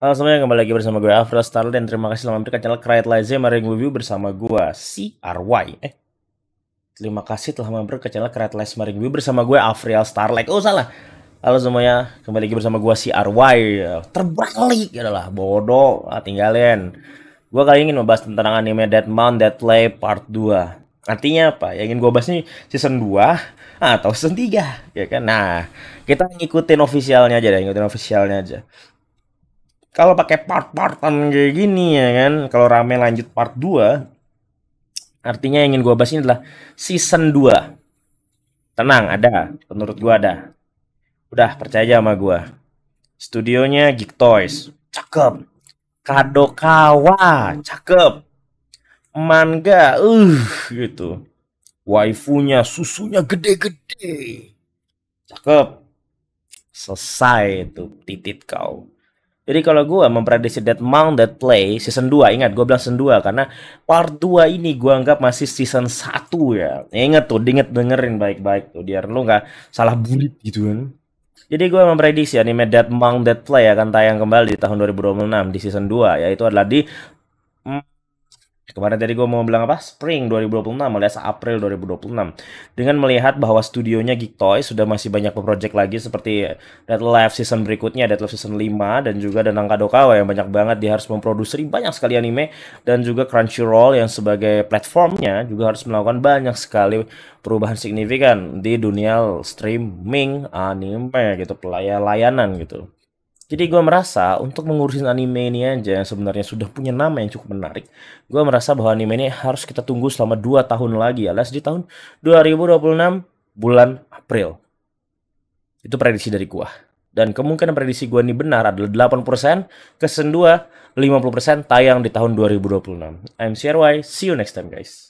Halo semuanya, kembali lagi bersama gue Afra Star dan terima kasih telah mampir ke channel Cried Lize Mari Review bersama gue si Y Eh, terima kasih telah mampir ke channel Cried Lize Mari Review bersama gue Afrial Starlight. Oh salah. Halo semuanya, kembali lagi bersama gue si Y Terbalik adalah ya bodoh, ah, tinggalin. Gue kali ingin membahas tentang anime Dead Mount Dead Play Part 2. Artinya apa? Yang ingin gue bahas ini season 2 atau season 3, ya kan? Nah, kita ngikutin officialnya aja deh, ngikutin officialnya aja kalau pakai part-partan kayak gini ya kan, kalau rame lanjut part 2, artinya yang ingin gue bahas ini adalah season 2. Tenang, ada. Menurut gue ada. Udah, percaya aja sama gue. Studionya Geek Toys. Cakep. Kado Kadokawa. Cakep. Manga. Uh, gitu. Waifunya, susunya gede-gede. Cakep. Selesai itu titit kau jadi kalau gue memprediksi Mount that Play season 2, ingat gue bilang season 2 karena part 2 ini gue anggap masih season 1 ya. Ingat tuh, inget dengerin baik-baik tuh biar lo gak salah bulit gitu kan. Jadi gue memprediksi anime Dead Mount that Play akan tayang kembali di tahun 2026 di season 2 yaitu adalah di Kemarin tadi gue mau bilang apa? Spring 2026, alias April 2026. Dengan melihat bahwa studionya Geek Toys sudah masih banyak project lagi seperti Dead Live season berikutnya, Dead Live season 5, dan juga Danang Kadokawa yang banyak banget dia harus memproduksi banyak sekali anime, dan juga Crunchyroll yang sebagai platformnya juga harus melakukan banyak sekali perubahan signifikan di dunia streaming anime gitu, pelayanan gitu. Jadi gue merasa untuk mengurusin anime ini aja yang sebenarnya sudah punya nama yang cukup menarik. Gue merasa bahwa anime ini harus kita tunggu selama 2 tahun lagi alias ya, di tahun 2026 bulan April. Itu prediksi dari gue. Dan kemungkinan prediksi gue ini benar adalah 80%, kesendua 50% tayang di tahun 2026. I'm CRY, see you next time guys.